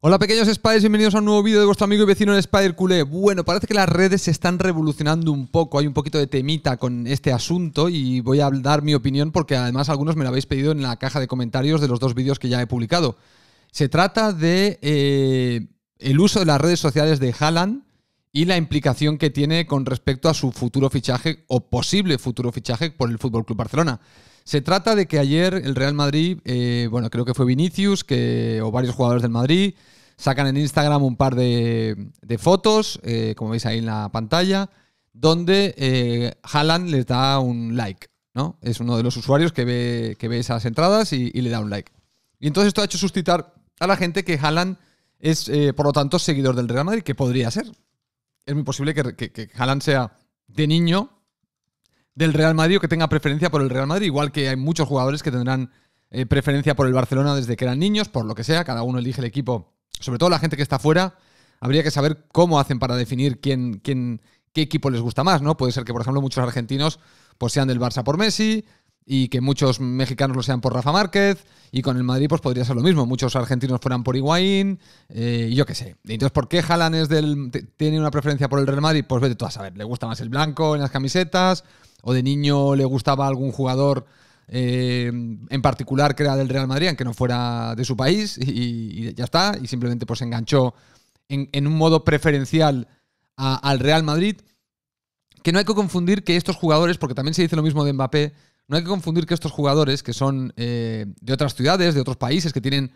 Hola pequeños spiders, bienvenidos a un nuevo vídeo de vuestro amigo y vecino de Spider Culé. Bueno, parece que las redes se están revolucionando un poco, hay un poquito de temita con este asunto y voy a dar mi opinión porque además algunos me lo habéis pedido en la caja de comentarios de los dos vídeos que ya he publicado. Se trata de eh, el uso de las redes sociales de Haaland y la implicación que tiene con respecto a su futuro fichaje o posible futuro fichaje por el FC Club Barcelona. Se trata de que ayer el Real Madrid, eh, bueno, creo que fue Vinicius que, o varios jugadores del Madrid, sacan en Instagram un par de, fotos, eh, como veis ahí en la pantalla, donde eh, Haaland les da un like. ¿no? Es uno de los usuarios que ve, que ve esas entradas y, le da un like. Y entonces esto ha hecho suscitar a la gente que Haaland es, eh, por lo tanto, seguidor del Real Madrid, que podría ser. Es muy posible que, que, que Haaland sea de niño del Real Madrid que tenga preferencia por el Real Madrid, igual que hay muchos jugadores que tendrán eh, preferencia por el Barcelona desde que eran niños, por lo que sea, cada uno elige el equipo, sobre todo la gente que está fuera, habría que saber cómo hacen para definir quién, quién, qué equipo les gusta más, ¿no? Puede ser que, por ejemplo, muchos argentinos pues, sean del Barça por Messi y que muchos mexicanos lo sean por Rafa Márquez y con el Madrid pues podría ser lo mismo, muchos argentinos fueran por Higuaín, eh, yo qué sé. Entonces, ¿por qué Haaland del, tiene una preferencia por el Real Madrid? Pues vete tú a saber, le gusta más el blanco en las camisetas, o de niño le gustaba algún jugador eh, en particular que era del Real Madrid, aunque no fuera de su país, y, ya está, y simplemente pues enganchó en, un modo preferencial al Real Madrid. Que no hay que confundir que estos jugadores, porque también se dice lo mismo de Mbappé, no hay que confundir que estos jugadores que son eh, de otras ciudades, de otros países, que tienen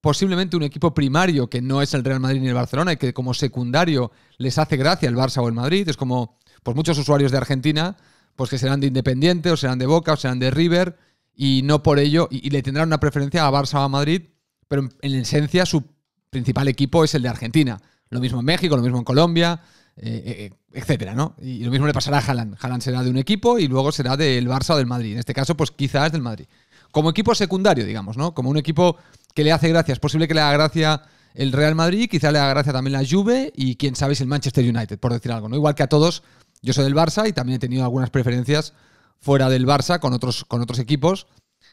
posiblemente un equipo primario que no es el Real Madrid ni el Barcelona y que como secundario les hace gracia el Barça o el Madrid, es como pues muchos usuarios de Argentina pues que serán de Independiente, o serán de Boca, o serán de River, y no por ello, y, le tendrán una preferencia a Barça o a Madrid, pero en, esencia su principal equipo es el de Argentina. Lo mismo en México, lo mismo en Colombia, etc. Eh, eh, eh, etcétera, ¿no? Y lo mismo le pasará a Haaland. Haaland será de un equipo y luego será del Barça o del Madrid. En este caso, pues quizás del Madrid. Como equipo secundario, digamos, ¿no? Como un equipo que le hace gracia. Es posible que le haga gracia el Real Madrid, quizá le haga gracia también la Juve y quién sabe el Manchester United, por decir algo, ¿no? Igual que a todos yo soy del Barça y también he tenido algunas preferencias fuera del Barça con otros, con otros equipos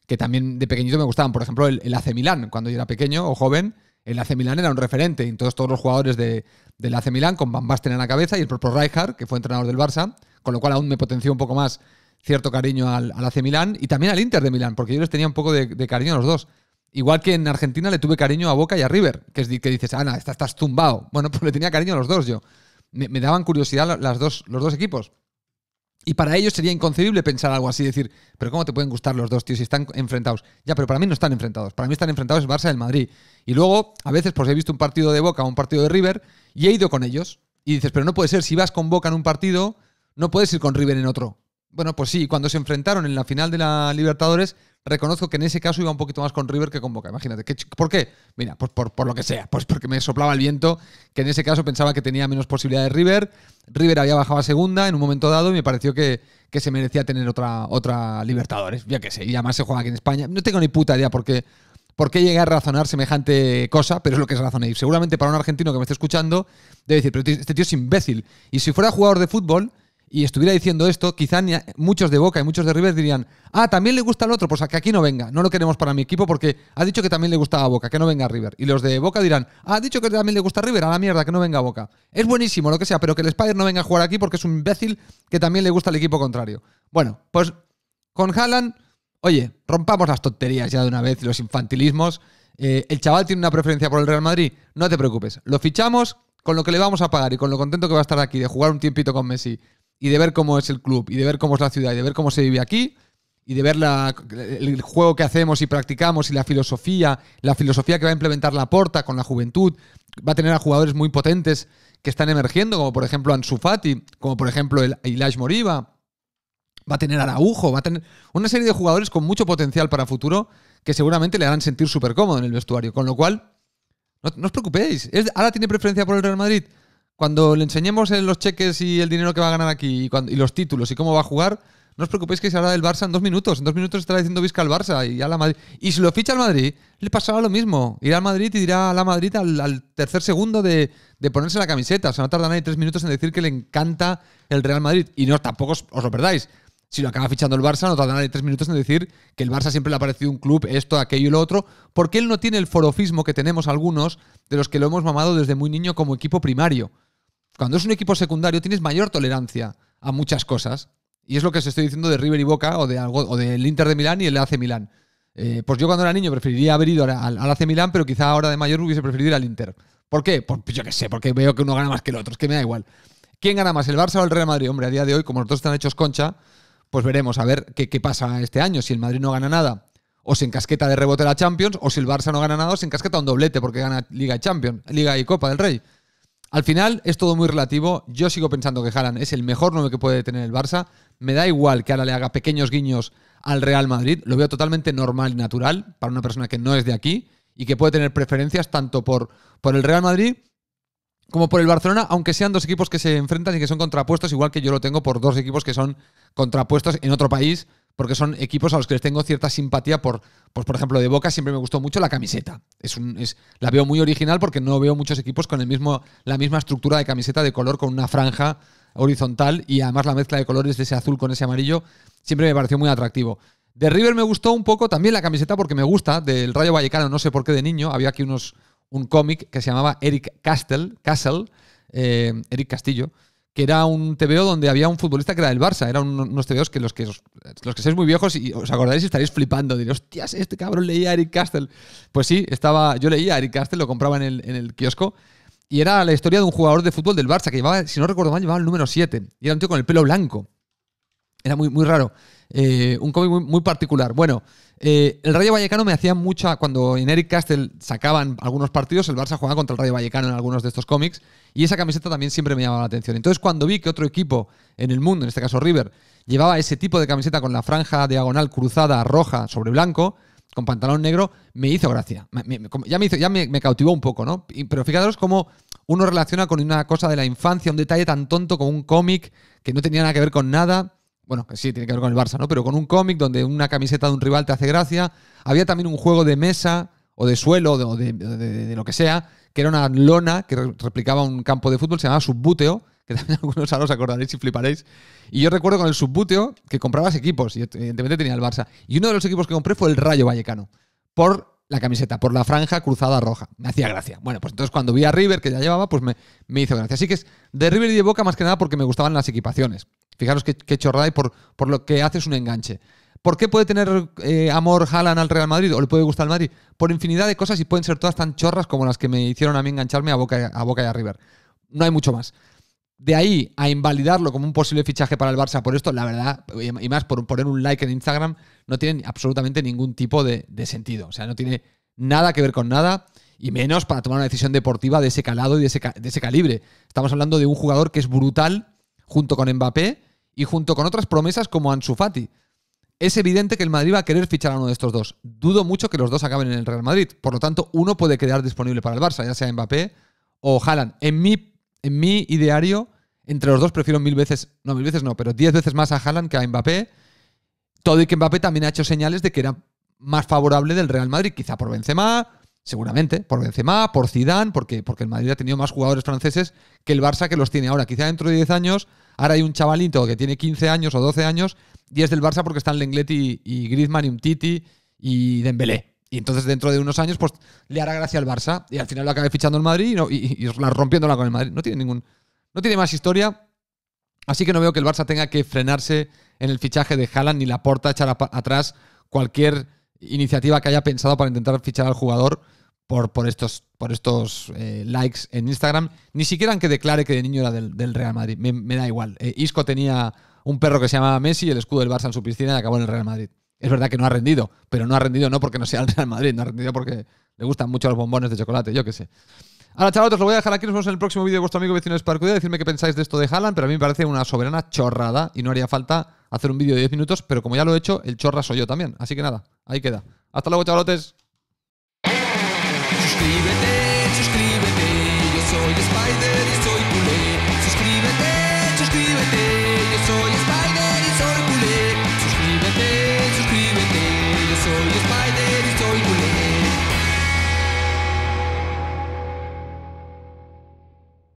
que también de pequeñito me gustaban. Por ejemplo, el, AC Milán, cuando yo era pequeño o joven, el AC Milán era un referente. y todos los jugadores del AC Milán con Van Basten en la cabeza y el propio Rijkaard, que fue entrenador del Barça, con lo cual aún me potenció un poco más cierto cariño al, al AC Milán y también al Inter de Milán, porque yo les tenía un poco de, cariño a los dos. Igual que en Argentina le tuve cariño a Boca y a River, que, es, que dices, Ana, estás, estás tumbado. Bueno, pues le tenía cariño a los dos yo me, daban curiosidad las dos, los dos equipos. Y para ellos sería inconcebible pensar algo así, decir, pero ¿cómo te pueden gustar los dos, tíos si están enfrentados? Ya, pero para mí no están enfrentados. Para mí están enfrentados el Barça y el Madrid. Y luego, a veces, pues he visto un partido de Boca o un partido de River y he ido con ellos. Y dices, pero no puede ser, si vas con Boca en un partido, no puedes ir con River en otro. Bueno, pues sí, cuando se enfrentaron en la final de la Libertadores, reconozco que en ese caso iba un poquito más con River que con Boca. Imagínate. ¿qué, ¿Por qué? Mira, pues por, lo que sea. Pues porque me soplaba el viento, que en ese caso pensaba que tenía menos posibilidad de River. River había bajado a segunda en un momento dado y me pareció que, se merecía tener otra, otra Libertadores. Ya que sé. Y además se juega aquí en España. No tengo ni puta idea por qué por qué llegué a razonar semejante cosa, pero es lo que es razonar. Seguramente para un argentino que me esté escuchando, debe decir, pero este tío es imbécil. Y si fuera jugador de fútbol, y estuviera diciendo esto, quizá muchos de Boca y muchos de River dirían, ah, también le gusta el otro, pues a que aquí no venga, no lo queremos para mi equipo porque ha dicho que también le gustaba Boca, que no venga a River. Y los de Boca dirán, ah, ha dicho que también le gusta a River, a la mierda, que no venga a Boca. Es buenísimo, lo que sea, pero que el Spider no venga a jugar aquí porque es un imbécil que también le gusta al equipo contrario. Bueno, pues con Haaland, oye, rompamos las tonterías ya de una vez los infantilismos. Eh, el chaval tiene una preferencia por el Real Madrid, no te preocupes, lo fichamos con lo que le vamos a pagar y con lo contento que va a estar aquí de jugar un tiempito con Messi y de ver cómo es el club, y de ver cómo es la ciudad, y de ver cómo se vive aquí, y de ver el juego que hacemos y practicamos, y la filosofía, la filosofía que va a implementar la porta con la juventud, va a tener a jugadores muy potentes que están emergiendo, como por ejemplo Ansu Fati, como por ejemplo el Ilash Moriba, va a tener Araujo, va a tener una serie de jugadores con mucho potencial para futuro que seguramente le harán sentir súper cómodo en el vestuario, con lo cual... No, os preocupéis. ahora tiene preferencia por el Real Madrid cuando le enseñemos eh, los cheques y el dinero que va a ganar aquí y, los títulos y cómo va a jugar, no os preocupéis que se hará del Barça en dos minutos. En dos minutos estará diciendo Vizca al Barça y a la Madrid. Y si lo ficha al Madrid, le pasará lo mismo. Irá al Madrid y dirá a la Madrid al, tercer segundo de, ponerse la camiseta. O sea, no tarda nadie tres minutos en decir que le encanta el Real Madrid. Y no, tampoco os, lo perdáis. Si lo acaba fichando el Barça, no tarda nadie tres minutos en decir que el Barça siempre le ha parecido un club, esto, aquello y lo otro, porque él no tiene el forofismo que tenemos algunos de los que lo hemos mamado desde muy niño como equipo primario. Cuando es un equipo secundario tienes mayor tolerancia a muchas cosas. Y es lo que os estoy diciendo de River y Boca o, de o del Inter de Milán y el AC Milán. Eh, pues yo cuando era niño preferiría haber ido al, AC Milán, pero quizá ahora de mayor hubiese preferido ir al Inter. ¿Por qué? Pues yo qué sé, porque veo que uno gana más que el otro, es que me da igual. ¿Quién gana más, el Barça o el Real Madrid? Hombre, a día de hoy, como los dos están hechos concha, pues veremos a ver qué, pasa este año. Si el Madrid no gana nada, o se encasqueta de rebote la Champions, o si el Barça no gana nada, o se encasqueta un doblete porque gana Liga Liga y Copa del Rey. Al final es todo muy relativo. Yo sigo pensando que Haaland es el mejor nombre que puede tener el Barça. Me da igual que ahora le haga pequeños guiños al Real Madrid. Lo veo totalmente normal y natural para una persona que no es de aquí y que puede tener preferencias tanto por, por el Real Madrid como por el Barcelona, aunque sean dos equipos que se enfrentan y que son contrapuestos, igual que yo lo tengo por dos equipos que son contrapuestos en otro país porque son equipos a los que les tengo cierta simpatía por, pues por ejemplo, de Boca siempre me gustó mucho la camiseta. Es un, la veo muy original porque no veo muchos equipos con el mismo, la misma estructura de camiseta de color con una franja horizontal y además la mezcla de colores de ese azul con ese amarillo siempre me pareció muy atractivo. De River me gustó un poco también la camiseta porque me gusta, del Rayo Vallecano, no sé por qué de niño, había aquí unos, un cómic que se llamaba Eric Castle, Castle eh, Eric Castillo, que era un TVO donde había un futbolista que era del Barça. Eran unos TVOs que los que, los que sois muy viejos y os acordáis y estaréis flipando. Diréis, hostias, este cabrón leía a Eric Castle. Pues sí, estaba, yo leía a Eric Castle, lo compraba en el, kiosco. Y era la historia de un jugador de fútbol del Barça que llevaba, si no recuerdo mal, llevaba el número 7. Y era un tío con el pelo blanco. Era muy, muy raro. Eh, un cómic muy, particular. Bueno, eh, el Rayo Vallecano me hacía mucha. Cuando en Eric Castle sacaban algunos partidos, el Barça jugaba contra el Rayo Vallecano en algunos de estos cómics. Y esa camiseta también siempre me llamaba la atención. Entonces, cuando vi que otro equipo en el mundo, en este caso River, llevaba ese tipo de camiseta con la franja diagonal cruzada roja sobre blanco, con pantalón negro, me hizo gracia. ya me, ya me, cautivó un poco, ¿no? pero fijaros cómo uno relaciona con una cosa de la infancia, un detalle tan tonto como un cómic que no tenía nada que ver con nada bueno, sí, tiene que ver con el Barça, ¿no? Pero con un cómic donde una camiseta de un rival te hace gracia. Había también un juego de mesa o de suelo o de, lo que sea, que era una lona que replicaba un campo de fútbol, se llamaba subbuteo, que también algunos ahora os acordaréis y fliparéis. Y yo recuerdo con el subbuteo que comprabas equipos, y evidentemente tenía el Barça. Y uno de los equipos que compré fue el Rayo Vallecano, por la camiseta por la franja cruzada roja. Me hacía gracia. Bueno, pues entonces cuando vi a River, que ya llevaba, pues me, me hizo gracia. Así que es de River y de Boca más que nada porque me gustaban las equipaciones. Fijaros qué, qué chorrada y por, por lo que haces un enganche. ¿Por qué puede tener eh, amor Haaland al Real Madrid o le puede gustar al Madrid? Por infinidad de cosas y pueden ser todas tan chorras como las que me hicieron a mí engancharme a Boca, a Boca y a River. No hay mucho más de ahí a invalidarlo como un posible fichaje para el Barça por esto, la verdad, y más por poner un like en Instagram, no tiene absolutamente ningún tipo de, sentido. O sea, no tiene nada que ver con nada, y menos para tomar una decisión deportiva de ese calado y de ese, calibre. Estamos hablando de un jugador que es brutal junto con Mbappé y junto con otras promesas como Ansu Fati. Es evidente que el Madrid va a querer fichar a uno de estos dos. Dudo mucho que los dos acaben en el Real Madrid. Por lo tanto, uno puede quedar disponible para el Barça, ya sea Mbappé o Haaland. En mi en mi ideario, entre los dos prefiero mil veces, no, mil veces no, pero diez veces más a Haaland que a Mbappé. Todo y que Mbappé también ha hecho señales de que era más favorable del Real Madrid, quizá por Benzema, seguramente, por Benzema, por Zidane, porque, porque el Madrid ha tenido más jugadores franceses que el Barça que los tiene ahora. Quizá dentro de 10 años, ahora hay un chavalito que tiene 15 años o 12 años y es del Barça porque están Lenglet y, y Griezmann y Umtiti y Dembélé. Y entonces dentro de unos años pues le hará gracia al Barça y al final lo acabe fichando el Madrid y, rompiéndola con el Madrid. No tiene ningún no tiene más historia. Así que no veo que el Barça tenga que frenarse en el fichaje de Haaland ni la porta echar atrás cualquier iniciativa que haya pensado para intentar fichar al jugador por, por estos, por estos eh, likes en Instagram. Ni siquiera que declare que de niño era del, Real Madrid. Me, da igual. Eh, Isco tenía un perro que se llamaba Messi, y el escudo del Barça en su piscina y acabó en el Real Madrid. Es verdad que no ha rendido, pero no ha rendido no porque no sea el Real Madrid, no ha rendido porque le gustan mucho los bombones de chocolate, yo qué sé. Ahora, chavales, lo voy a dejar aquí. Nos vemos en el próximo vídeo de vuestro amigo vecino Sparcudia. Decidme qué pensáis de esto de Haaland, pero a mí me parece una soberana chorrada y no haría falta hacer un vídeo de 10 minutos, pero como ya lo he hecho, el chorra soy yo también. Así que nada, ahí queda. Hasta luego, chavalotes.